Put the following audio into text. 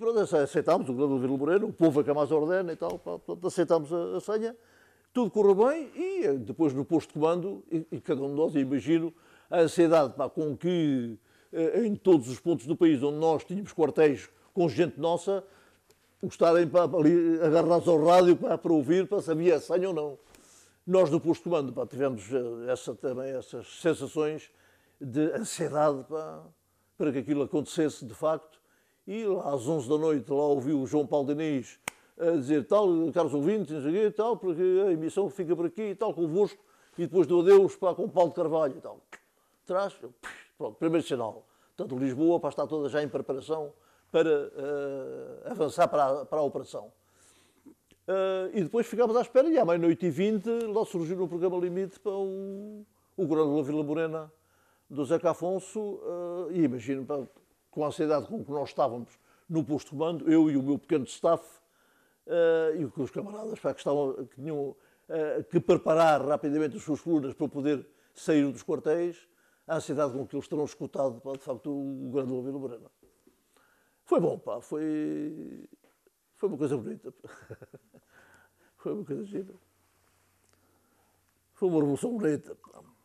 pronto, aceitámos o governo do Vila Moreno, o povo a que mais ordena e tal, aceitámos a, a senha, tudo correu bem e eh, depois no posto de comando, e, e cada um de nós, imagino, a ansiedade pá, com que eh, em todos os pontos do país onde nós tínhamos quartéis com gente nossa, gostarem para ali agarrados ao rádio pá, para ouvir para se havia senha ou não. Nós do posto de comando pá, tivemos eh, essa, também essas sensações de ansiedade pá, para que aquilo acontecesse de facto e lá às 11 da noite lá ouvi o João Paulo Diniz a dizer tal, caros ouvintes, não sei tal, porque a emissão fica por aqui e tal, convosco, e depois do adeus para com o Paulo de Carvalho e tal. Traz, pronto, primeiro sinal. Portanto, Lisboa para estar toda já em preparação para uh, avançar para a, para a operação. Uh, e depois ficámos à espera e à meia-noite e vinte lá surgiu no programa Limite para o, o La Vila Morena do Zeca Afonso uh, e imagino, para, com a ansiedade com que nós estávamos no posto de comando, eu e o meu pequeno staff, uh, e os camaradas pá, que, estavam, que tinham uh, que preparar rapidamente as suas colunas para poder sair dos quartéis, a ansiedade com que eles terão escutado, pá, de facto, o grande Lovino Moreno. Foi bom, pá, foi, foi uma coisa bonita. foi uma coisa gira. Foi uma revolução bonita. Pá.